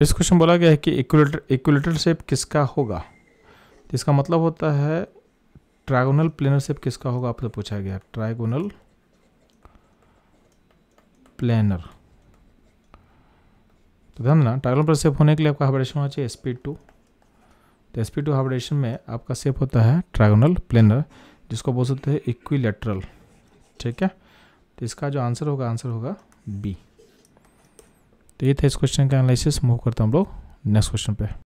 इस क्वेश्चन बोला गया है कि इक्विलेटर शेप किसका होगा तो इसका मतलब होता है ट्राइगोनल प्लेनर शेप किसका होगा आपसे पूछा गया ट्राइगोनल प्लेनर तो ध्यान ना ट्राइगोनल प्लेनर शेप होने के लिए आपका हाइब्रिडेशन होना चाहिए एस टू तो एसपी टू हाइब्रिडेशन में आपका शेप होता है ट्राइगोनल प्लेनर जिसको बोल सकते हैं इक्विलेटरल ठीक है तो इसका जो आंसर होगा आंसर होगा बी तो ये था इस क्वेश्चन का एनालिसिस मूव करते हैं हम लोग नेक्स्ट क्वेश्चन पे